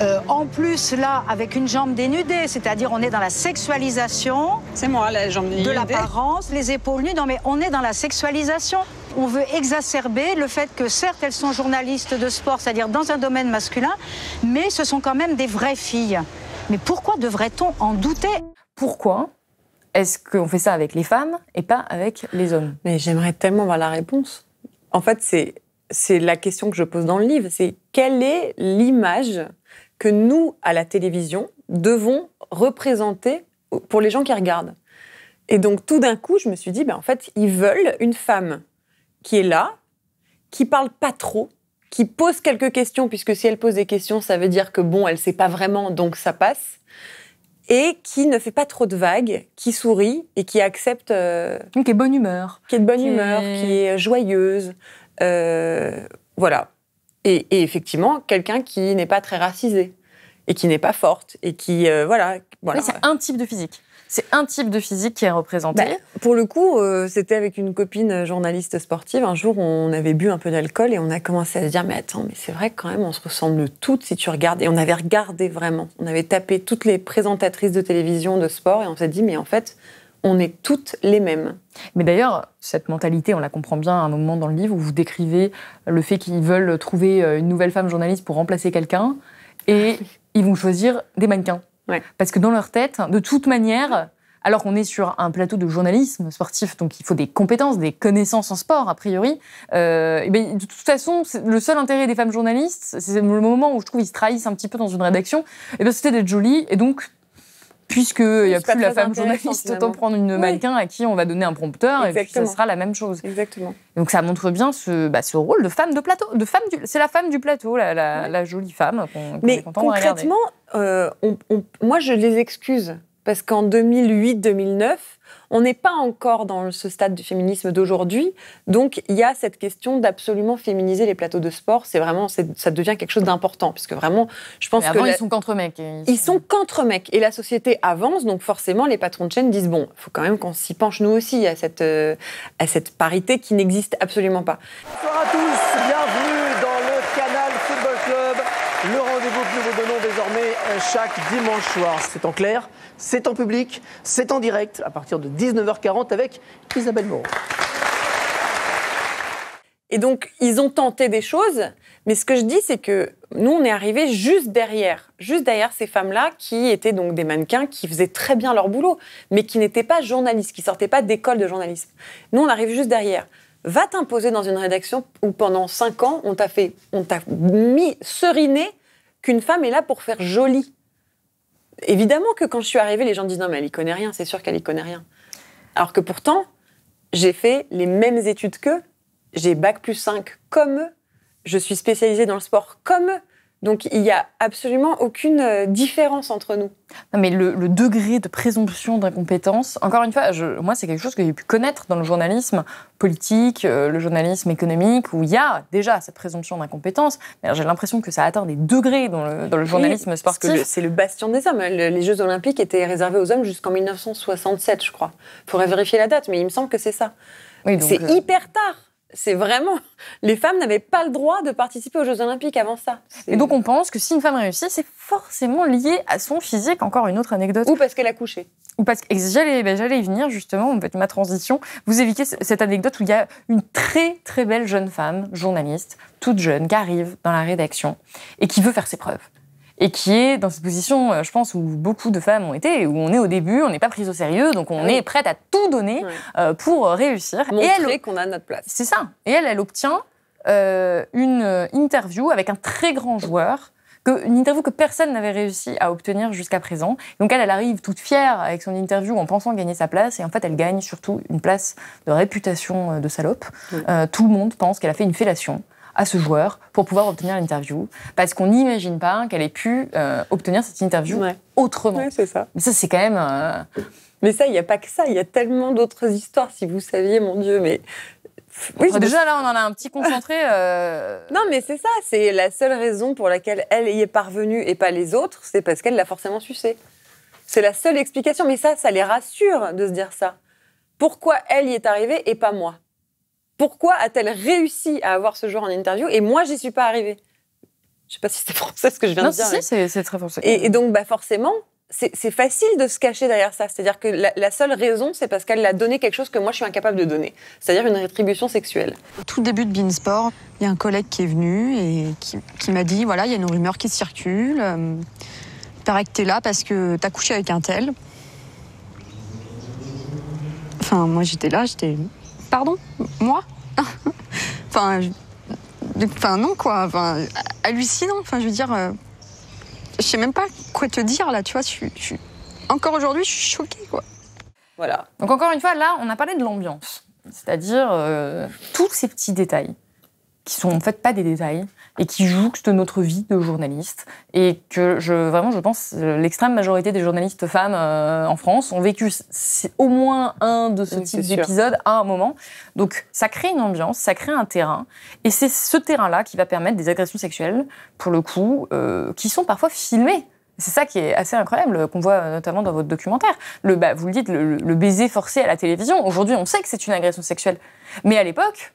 euh, en plus, là, avec une jambe dénudée, c'est-à-dire on est dans la sexualisation. C'est moi, la jambe dénudée. De l'apparence, les épaules nues. Non, mais on est dans la sexualisation. On veut exacerber le fait que certes elles sont journalistes de sport, c'est-à-dire dans un domaine masculin, mais ce sont quand même des vraies filles. Mais pourquoi devrait-on en douter Pourquoi est-ce qu'on fait ça avec les femmes et pas avec les hommes Mais j'aimerais tellement voir la réponse. En fait, c'est la question que je pose dans le livre, c'est quelle est l'image que nous, à la télévision, devons représenter pour les gens qui regardent. Et donc tout d'un coup, je me suis dit, ben, en fait, ils veulent une femme qui est là, qui parle pas trop, qui pose quelques questions, puisque si elle pose des questions, ça veut dire que bon, elle sait pas vraiment, donc ça passe, et qui ne fait pas trop de vagues, qui sourit et qui accepte. Donc qui est bonne humeur. Qui est de bonne humeur, qui est joyeuse. Euh, voilà et, effectivement quelqu'un qui n'est pas très racisé et qui n'est pas forte et qui euh, voilà. c'est un type de physique. C'est un type de physique qui est représenté. Bah, pour le coup, euh, c'était avec une copine journaliste sportive. Un jour, on avait bu un peu d'alcool et on a commencé à se dire mais attends, mais c'est vrai quand même, on se ressemble toutes si tu regardes. Et on avait regardé vraiment. On avait tapé toutes les présentatrices de télévision de sport et on s'est dit mais en fait, on est toutes les mêmes. Mais d'ailleurs, cette mentalité, on la comprend bien à un moment dans le livre où vous décrivez le fait qu'ils veulent trouver euh, une nouvelle femme journaliste pour remplacer quelqu'un et ah ils vont choisir des mannequins. Parce que dans leur tête, de toute manière, alors qu'on est sur un plateau de journalisme sportif, donc il faut des compétences, des connaissances en sport, a priori. Euh, eh ben, de toute façon, le seul intérêt des femmes journalistes, c'est le moment où je trouve qu'ils se trahissent un petit peu dans une rédaction, et eh ben, c'était d'être jolies, et donc puisque il n'y a plus la femme journaliste, autant prendre une mannequin à qui on va donner un prompteur et puis ça sera la même chose. Exactement. Donc ça montre bien ce, bah, ce rôle de femme de plateau. De femme c'est la femme du plateau, la, jolie femme qu'on est concrètement, euh, moi je les excuse parce qu'en 2008-2009, on n'est pas encore dans ce stade du féminisme d'aujourd'hui. Donc, il y a cette question d'absolument féminiser les plateaux de sport. C'est vraiment, ça devient quelque chose d'important, puisque vraiment, je pense avant, que. ils sont qu'entre mecs. Hein. Ils, sont, contre mecs. Et la société avance, donc forcément, les patrons de chaîne disent bon, il faut quand même qu'on s'y penche nous aussi à cette, euh, à cette parité qui n'existe absolument pas. Bonsoir à tous, bienvenue chaque dimanche soir. C'est en clair, c'est en public, c'est en direct à partir de 19h40 avec Isabelle Moreau. Et donc, ils ont tenté des choses, mais ce que je dis, c'est que nous, on est arrivés juste derrière, juste derrière ces femmes-là qui étaient donc des mannequins qui faisaient très bien leur boulot, mais qui n'étaient pas journalistes, qui sortaient pas d'école de journalisme. Nous, on arrive juste derrière. Va t'imposer dans une rédaction où pendant 5 ans, on t'a fait, on t'a mis seriné qu'une femme est là pour faire jolie évidemment que quand je suis arrivée, les gens disent non, mais elle y connaît rien, c'est sûr qu'elle y connaît rien. Alors que pourtant, j'ai fait les mêmes études qu'eux, j'ai bac plus 5 comme eux, je suis spécialisée dans le sport comme eux. Donc il n'y a absolument aucune euh, différence entre nous. Non, mais le, degré de présomption d'incompétence, encore une fois, moi c'est quelque chose que j'ai pu connaître dans le journalisme politique, euh, le journalisme économique, où il y a déjà cette présomption d'incompétence. J'ai l'impression que ça atteint des degrés dans le, journalisme sportif. C'est le bastion des hommes. les Jeux olympiques étaient réservés aux hommes jusqu'en 1967, je crois. Il faudrait vérifier la date, mais il me semble que c'est ça. c'est euh, hyper tard c'est vraiment. Les femmes n'avaient pas le droit de participer aux Jeux Olympiques avant ça. Et donc on pense que si une femme réussit, c'est forcément lié à son physique. Encore une autre anecdote. Ou parce qu'elle a couché. Ou parce que j'allais ben, y venir justement. va être ma transition. Vous évitez cette anecdote où il y a une très très belle jeune femme, journaliste, toute jeune, qui arrive dans la rédaction et qui veut faire ses preuves et qui est dans cette position, euh, je pense, où beaucoup de femmes ont été, où on est au début, on n'est pas prise au sérieux, donc on ah est prête à tout donner euh, pour euh, réussir pour réussir. Montrer qu'on a notre place. C'est ça. Et elle, elle obtient une interview avec un très grand joueur. une interview que personne n'avait réussi à obtenir jusqu'à présent. Donc elle, elle arrive toute fière avec son interview en pensant gagner sa place, et en fait elle gagne surtout une place de réputation de salope. tout le monde pense qu'elle a fait une fellation à ce joueur pour pouvoir obtenir l'interview, parce qu'on n'imagine pas qu'elle ait pu euh, obtenir cette interview autrement. c'est ça. Mais ça, c'est quand même. Euh, mais ça, il n'y a pas que ça, il y a tellement d'autres histoires, si vous saviez, mon Dieu, mais ah, déjà là, on en a un petit concentré. Euh, non, mais c'est ça, c'est la seule raison pour laquelle elle y est parvenue et pas les autres, c'est parce qu'elle l'a forcément sucé. C'est la seule explication, mais ça, ça les rassure de se dire ça. Pourquoi elle y est arrivée et pas moi pourquoi a-t-elle réussi à avoir ce jour en interview et moi, j'y suis pas arrivée Je sais pas si c'est français ce que je viens de dire. Non, si, c'est très français. Et, donc, bah, forcément, c'est facile de se cacher derrière ça. C'est-à-dire que la, seule raison, c'est parce qu'elle a donné quelque chose que moi, je suis incapable de donner. C'est-à-dire une rétribution sexuelle. Au Tout début de Beansport, il y a un collègue qui est venu et qui, m'a dit, voilà, il y a une rumeur qui circule. Euh, il paraît que t'es là parce que t'as couché avec un tel. Enfin, moi, j'étais là, j'étais... Pardon Moi Enfin, enfin non quoi, enfin, hallucinant. Enfin, je veux dire, euh, je sais même pas quoi te dire là. Tu vois, je, encore aujourd'hui, je suis choquée quoi. Voilà. Donc encore une fois, là, on a parlé de l'ambiance, c'est-à-dire euh, tous ces petits détails qui sont en fait pas des détails, et qui jouxte notre vie de journaliste. Et que je, vraiment, je pense, euh, l'extrême majorité des journalistes femmes euh, en France ont vécu au moins un de ce type d'épisode à un moment. Donc ça crée une ambiance, ça crée un terrain. Et c'est ce terrain-là qui va permettre des agressions sexuelles, pour le coup, euh, qui sont parfois filmées. C'est ça qui est assez incroyable, qu'on voit notamment dans votre documentaire. Le, bah, vous le dites, le baiser forcé à la télévision. Aujourd'hui, on sait que c'est une agression sexuelle. Mais à l'époque,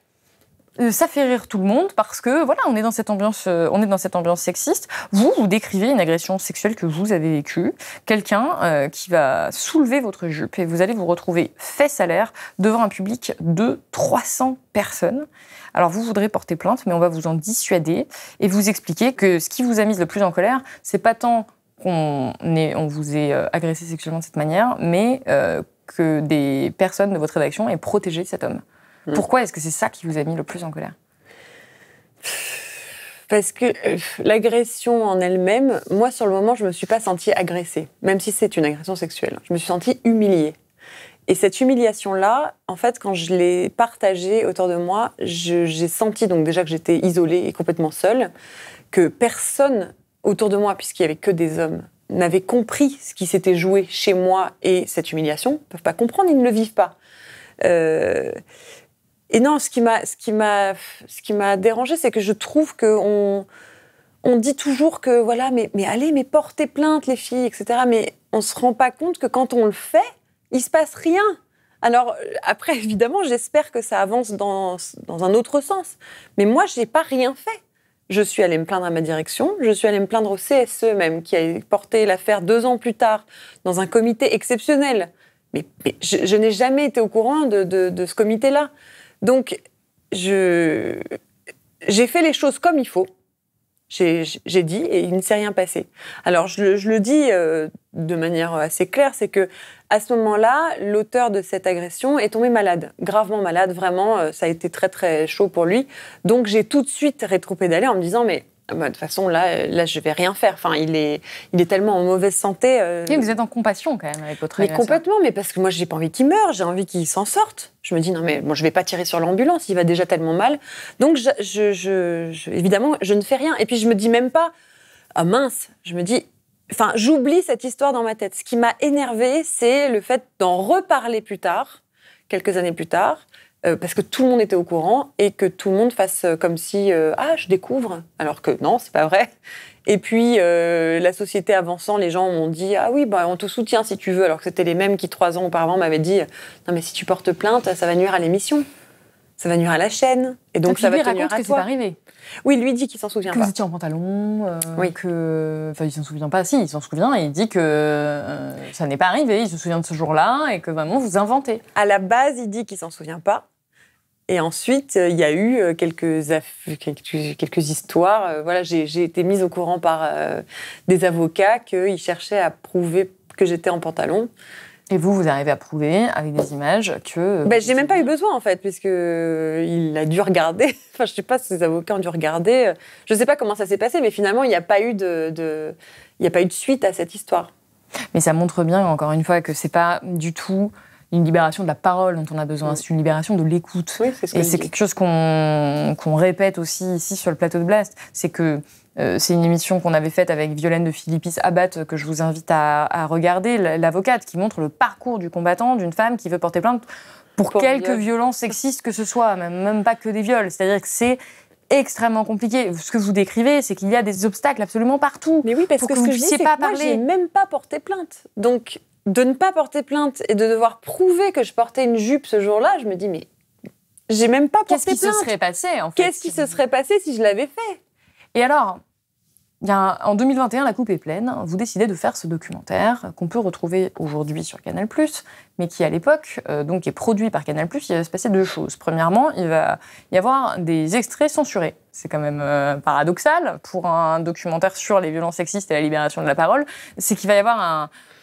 euh, ça fait rire tout le monde parce que voilà, on est dans cette ambiance, euh, on est dans cette ambiance sexiste. Vous, vous décrivez une agression sexuelle que vous avez vécue, quelqu'un euh, qui va soulever votre jupe et vous allez vous retrouver fait salaire devant un public de 300 personnes. Alors vous voudrez porter plainte, mais on va vous en dissuader et vous expliquer que ce qui vous a mis le plus en colère, c'est pas tant qu'on on vous ait agressé sexuellement de cette manière, mais que des personnes de votre rédaction aient protégé cet homme. Mm. Pourquoi est-ce que c'est ça qui vous a mis le plus en colère parce que euh, l'agression en elle-même, moi sur le moment, je ne me suis pas sentie agressée, même si c'est une agression sexuelle. Je me suis sentie humiliée. Et cette humiliation-là, en fait, quand je l'ai partagée autour de moi, j'ai senti donc déjà que j'étais isolée et complètement seule, que personne autour de moi, puisqu'il y avait que des hommes, n'avait compris ce qui s'était joué chez moi et cette humiliation. Ils peuvent pas comprendre, ils ne le vivent pas. Euh, et non, ce qui m'a, ce qui m'a, ce qui m'a dérangé, c'est que je trouve que on, on dit toujours que voilà, mais, mais allez, mais portez plainte les filles, etc. Mais on se rend pas compte que quand on le fait, il se passe rien. Alors après, évidemment, j'espère que ça avance dans, dans un autre sens. Mais moi, j'ai pas rien fait. Je suis allée me plaindre à ma direction, je suis allée me plaindre au CSE même, qui a porté l'affaire deux ans plus tard dans un comité exceptionnel. Mais, je, n'ai jamais été au courant de, de ce comité-là. Donc, j'ai fait les choses comme il faut. J'ai, dit et il ne s'est rien passé. Alors je, le dis euh, de manière assez claire, c'est que à ce moment-là, l'auteur de cette agression est tombé malade, gravement malade, vraiment, euh, ça a été très très chaud pour lui. Donc j'ai tout de suite d'aller en me disant mais bah, de toute façon, là, là, je vais rien faire. Enfin, il est, il est tellement en mauvaise santé. Euh. vous êtes en compassion quand même avec votre Mais complètement, mais parce que moi, je n'ai pas envie qu'il meure, j'ai envie qu'il s'en sorte. Je me dis, non, mais bon, je vais pas tirer sur l'ambulance, il va déjà tellement mal. Donc, je, je, évidemment, je ne fais rien. Et puis, je me dis même pas, ah mince, je me dis, enfin, j'oublie cette histoire dans ma tête. Ce qui m'a énervé, c'est le fait d'en reparler plus tard, quelques années plus tard, euh, parce que tout le monde était au courant et que tout le monde fasse euh, comme si euh, ah je découvre alors que non c'est pas vrai. Et puis la société avançant, les gens m'ont dit ah oui bah on te soutient si tu veux alors que c'était les mêmes qui trois ans auparavant m'avaient dit non mais si tu portes plainte ça va nuire à l'émission. Ça va nuire à la chaîne. Et donc, ah, ça lui va lui raconte à que c'est arrivé. Oui, lui dit qu'il s'en souvient pas. Que vous étiez en pantalon. oui. Que... Enfin, il s'en souvient pas. Si, il s'en souvient et il dit que ça n'est pas arrivé. Il se souvient de ce jour-là et que vraiment vous inventez. À la base, il dit qu'il s'en souvient pas. Et ensuite, euh, il y a eu euh, quelques, quelques, histoires. Euh, voilà, j'ai été mise au courant par des avocats qu'ils cherchaient à prouver que j'étais en pantalon. Et vous, vous arrivez à prouver avec des images que. Ben, j'ai même pas eu besoin en fait, puisqu'il a dû regarder. enfin, je sais pas, si les avocats ont dû regarder. Je sais pas comment ça s'est passé, mais finalement, il n'y a pas eu de, il a pas eu de suite à cette histoire. Mais ça montre bien encore une fois que c'est pas du tout une libération de la parole dont on a besoin, mm. c'est une libération de l'écoute. et c'est quelque chose qu'on répète aussi ici sur le plateau de Blast, c'est que euh, c'est une émission qu'on avait faite avec Violaine de Philippis Abbat, euh, que je vous invite à, regarder, l'avocate qui montre le parcours du combattant d'une femme qui veut porter plainte pour, quelque quelques sexiste violences sexistes que ce soit, même, même pas que des viols. C'est-à-dire que c'est extrêmement compliqué. Ce que vous décrivez, c'est qu'il y a des obstacles absolument partout. Mais oui, parce que, vous ne puissiez pas parler. Moi, j'ai même pas porté plainte. Donc de ne pas porter plainte et de devoir prouver que je portais une jupe ce jour-là, je me dis, mais j'ai même pas porté Qu'est-ce qui se serait passé, en fait Qu'est-ce qui se serait passé si je l'avais fait Et alors, en 2021, la coupe est pleine. Vous décidez de faire ce documentaire qu'on peut retrouver aujourd'hui sur Canal+, mais qui à l'époque euh, donc est produit par Canal+. Il va se passer deux choses. Premièrement, il va y avoir des extraits censurés. C'est quand même euh, paradoxal pour un documentaire sur les violences sexistes et la libération de la parole. C'est qu'il va y avoir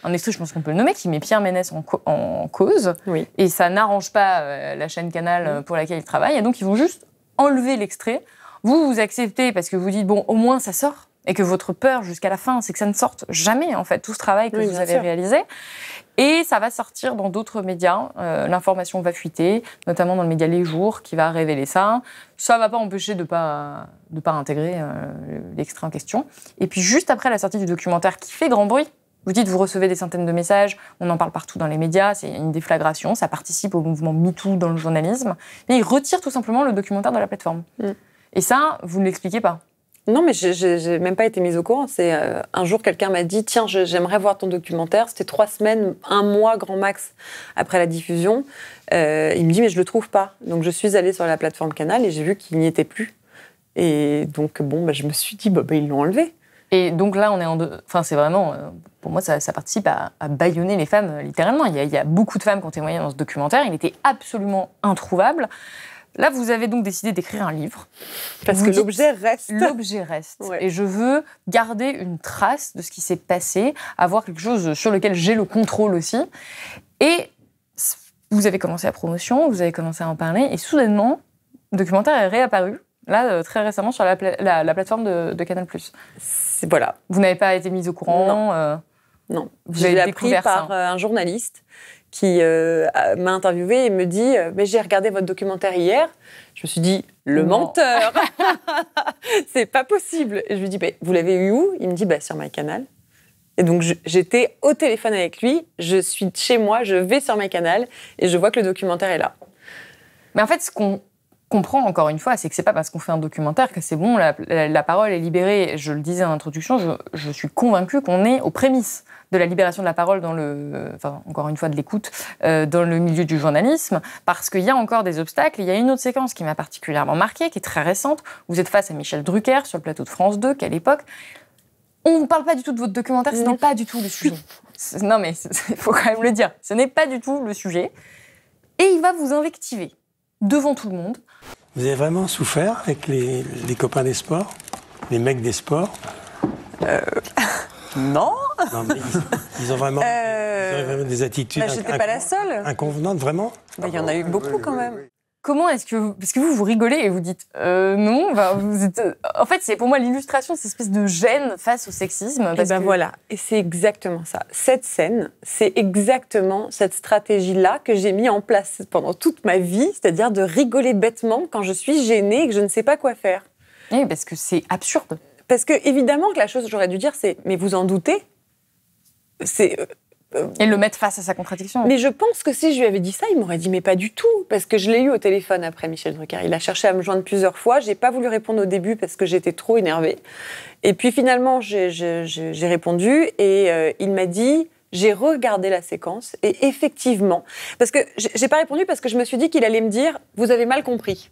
un, extrait, je pense qu'on peut le nommer, qui met Pierre Ménès en, cause. Et ça n'arrange pas euh, la chaîne Canal pour laquelle il travaille. Et donc, ils vont juste enlever l'extrait. Vous, vous acceptez parce que vous dites, bon, au moins ça sort et que votre peur jusqu'à la fin, c'est que ça ne sorte jamais en fait tout ce travail que vous avez réalisé. Et ça va sortir dans d'autres médias. Euh, l'information va fuiter, notamment dans le média Les Jours qui va révéler ça. Ça ne va pas empêcher de pas de pas intégrer euh, l'extrait en question. Et puis juste après la sortie du documentaire qui fait grand bruit, vous dites, vous recevez des centaines de messages, on en parle partout dans les médias, c'est une déflagration, ça participe au mouvement MeToo dans le journalisme, mais ils retirent tout simplement le documentaire de la plateforme. Mm. Et ça, vous ne l'expliquez pas. Non, mais je n'ai même pas été mise au courant. C'est euh, un jour, quelqu'un m'a dit Tiens, j'aimerais voir ton documentaire. C'était trois semaines, un mois grand max après la diffusion. Euh, il me dit Mais je le trouve pas. Donc je suis allée sur la plateforme Canal et j'ai vu qu'il n'y était plus. Et donc, bon, bah, je me suis dit bah, bah Ils l'ont enlevé. Et donc là, on est en deux. Enfin, c'est vraiment. Euh, pour moi, ça, participe à, à bâillonner les femmes, littéralement. Il y, il y, a, beaucoup de femmes qui ont témoigné dans ce documentaire. Il était absolument introuvable. Là, vous avez donc décidé d'écrire un livre. Parce que l'objet reste. L'objet reste. Et je veux garder une trace de ce qui s'est passé, avoir quelque chose sur lequel j'ai le contrôle aussi. Et vous avez commencé la promotion, vous avez commencé à en parler, et soudainement, le documentaire est réapparu là euh, très récemment sur la, plateforme de, de Canal+. Voilà. Vous n'avez pas été mise au courant. Non. Euh, non. Vous avez appris par euh, un journaliste qui euh, m'a interviewé et me dit euh, mais j'ai regardé votre documentaire hier. Je me suis dit le menteur, c'est pas possible. je lui dis bah, vous l'avez eu où Il me dit bah, sur chaîne Et donc j'étais au téléphone avec lui. Je suis chez moi, je vais sur ma chaîne et je vois que le documentaire est là. Mais en fait, ce qu'on comprend encore une fois, c'est que c'est pas parce qu'on fait un documentaire que c'est bon, la, parole est libérée. Je le disais en introduction, je, suis convaincue qu'on est aux prémices de la libération de la parole dans le, enfin encore une fois de l'écoute, euh, dans le milieu du journalisme, parce qu'il y a encore des obstacles. Il y a une autre séquence qui m'a particulièrement marquée, qui est très récente. Vous êtes face à Michel Drucker sur le plateau de France 2, qu'à l'époque, on ne parle pas du tout de votre documentaire, ce n'est pas du tout le sujet. Non mais il faut quand même le dire, ce n'est pas du tout le sujet. Et il va vous invectiver devant tout le monde. Vous avez vraiment souffert avec les, copains des sports Les mecs des sports euh, Non non, mais ils, ont vraiment, euh, ils, ont vraiment, des attitudes. Bah, inconvenantes, vraiment. Bah, il y en a eu beaucoup quand même comment est-ce que vous, parce que vous vous rigolez et vous dites euh, non bah, vous êtes, euh, en fait c'est pour moi l'illustration de cette espèce de gêne face au sexisme et eh ben voilà et c'est exactement ça cette scène c'est exactement cette stratégie là que j'ai mis en place pendant toute ma vie c'est-à-dire de rigoler bêtement quand je suis gênée et que je ne sais pas quoi faire oui eh, parce que c'est absurde parce que évidemment que la chose que j'aurais dû dire c'est mais vous en doutez c'est euh, et le mettre face à sa contradiction. Mais je pense que si je lui avais dit ça, il m'aurait dit mais pas du tout, parce que je l'ai eu au téléphone après Michel Drucker. Il a cherché à me joindre plusieurs fois. J'ai pas voulu répondre au début parce que j'étais trop énervée. Et puis finalement, j'ai répondu et euh, il m'a dit j'ai regardé la séquence et effectivement, parce que j'ai pas répondu parce que je me suis dit qu'il allait me dire vous avez mal compris.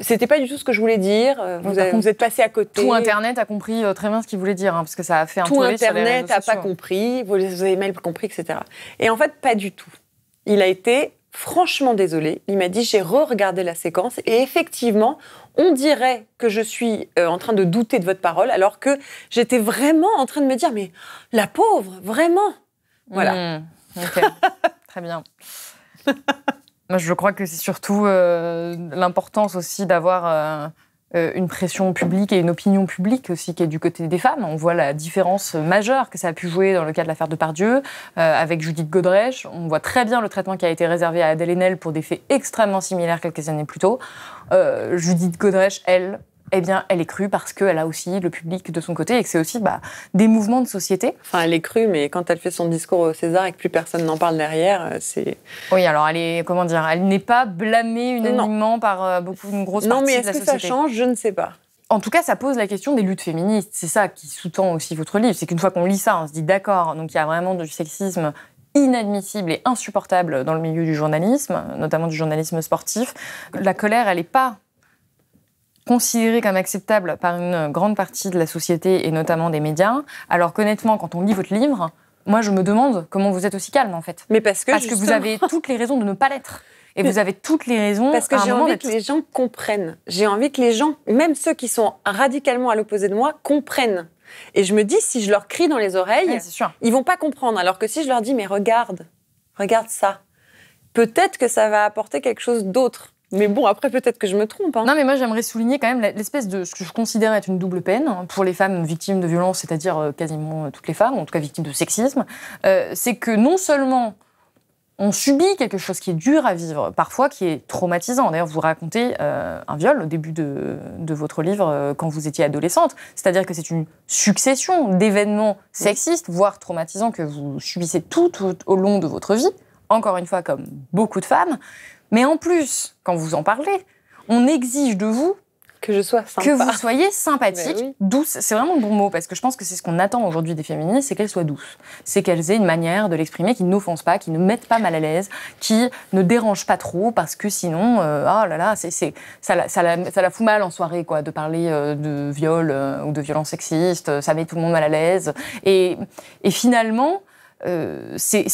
C'était pas du tout ce que je voulais dire. Euh, vous, vous êtes passé à côté. Tout Internet a compris euh, très bien ce qu'il voulait dire, hein, parce que ça a fait un Tout Internet n'a pas compris, vous, avez mal compris, etc. Et en fait, pas du tout. Il a été franchement désolé. Il m'a dit j'ai re-regardé la séquence et effectivement, on dirait que je suis euh, en train de douter de votre parole, alors que j'étais vraiment en train de me dire mais la pauvre, vraiment. Voilà. Mmh, très bien. Je crois que c'est surtout euh, l'importance aussi d'avoir euh, euh, une pression publique et une opinion publique aussi qui est du côté des femmes. On voit la différence majeure que ça a pu jouer dans le cas de l'affaire de Pardieu avec Judith Godrèche. On voit très bien le traitement qui a été réservé à Adèle Haenel pour des faits extrêmement similaires quelques années plus tôt. Judith Godrèche, elle, eh bien, elle est crue parce qu'elle a aussi le public de son côté et que c'est aussi bah, des mouvements de société. Enfin, elle est crue, mais quand elle fait son discours au César et que plus personne n'en parle derrière, euh, c'est. Oui, alors elle est, comment dire, elle n'est pas blâmée unanimement par euh, beaucoup grosse partie de la société. Non, mais est-ce que ça change Je ne sais pas. En tout cas, ça pose la question des luttes féministes. C'est ça qui sous-tend aussi votre livre. C'est qu'une fois qu'on lit ça, on se dit d'accord, donc il y a vraiment du sexisme inadmissible et insupportable dans le milieu du journalisme, notamment du journalisme sportif. La colère, elle n'est pas considéré comme acceptable par une grande partie de la société et notamment des médias. Alors qu'honnêtement, quand on lit votre livre, moi je me demande comment vous êtes aussi calme en fait. Mais parce que parce que vous avez toutes les raisons de ne pas l'être. Et vous avez toutes les raisons. Parce que j'ai envie que les gens comprennent. J'ai envie que les gens, même ceux qui sont radicalement à l'opposé de moi, comprennent. Et je me dis, si je leur crie dans les oreilles, ils ne ils vont pas comprendre. Alors que si je leur dis, mais regarde, regarde ça, peut-être que ça va apporter quelque chose d'autre. Mais bon, après, peut-être que je me trompe. Hein. Non, mais moi, j'aimerais souligner quand même l'espèce de ce que je considère être une double peine hein, pour les femmes victimes de violences, c'est-à-dire euh, quasiment euh, toutes les femmes, en tout cas victimes de sexisme. Euh, c'est que non seulement on subit quelque chose qui est dur à vivre, parfois qui est traumatisant. D'ailleurs, vous racontez un viol au début de, votre livre quand vous étiez adolescente. C'est-à-dire que c'est une succession d'événements sexistes, voire traumatisants, que vous subissez tout au long de votre vie encore une fois, comme beaucoup de femmes. Mais en plus, quand vous en parlez, on exige de vous que je sois que vous soyez sympathique, douce. C'est vraiment le bon mot parce que je pense que c'est ce qu'on attend aujourd'hui des féministes, c'est qu'elles soient douces, c'est qu'elles aient une manière de l'exprimer qui n'offense pas, qui ne mette pas mal à l'aise, qui ne dérange pas trop parce que sinon, ah là là, c'est, ça, ça, la, fout mal en soirée quoi, de parler euh, de viol euh, ou de violence sexiste, ça met tout le monde mal à l'aise. Et, et finalement, c'est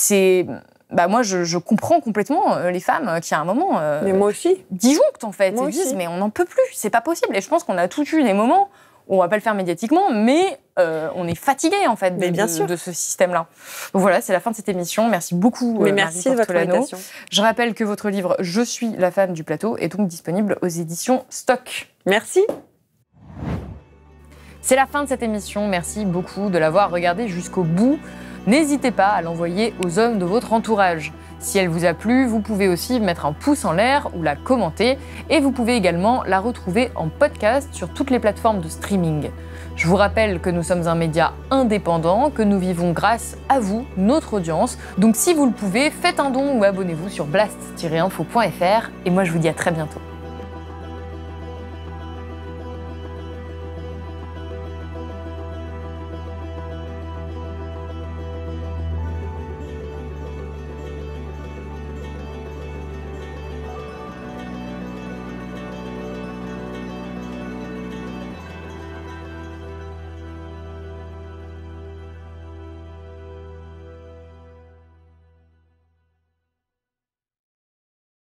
bah, moi, je, comprends complètement euh, les femmes euh, qui, à un moment, euh, disjonctent en fait. Moi disent, mais on n'en peut plus, c'est pas possible. Et je pense qu'on a tous eu des moments où on va pas le faire médiatiquement, mais on est fatigué en fait de, ce système-là. Donc voilà, c'est la fin de cette émission. Merci beaucoup. merci de votre invitation. Je rappelle que votre livre Je suis la femme du plateau est donc disponible aux éditions Stock. Merci. C'est la fin de cette émission. Merci beaucoup de l'avoir regardée jusqu'au bout n'hésitez pas à l'envoyer aux hommes de votre entourage. Si elle vous a plu, vous pouvez aussi mettre un pouce en l'air ou la commenter et vous pouvez également la retrouver en podcast sur toutes les plateformes de streaming. Je vous rappelle que nous sommes un média indépendant, que nous vivons grâce à vous, notre audience, donc si vous le pouvez, faites un don ou abonnez-vous sur blast-info.fr et moi je vous dis à très bientôt.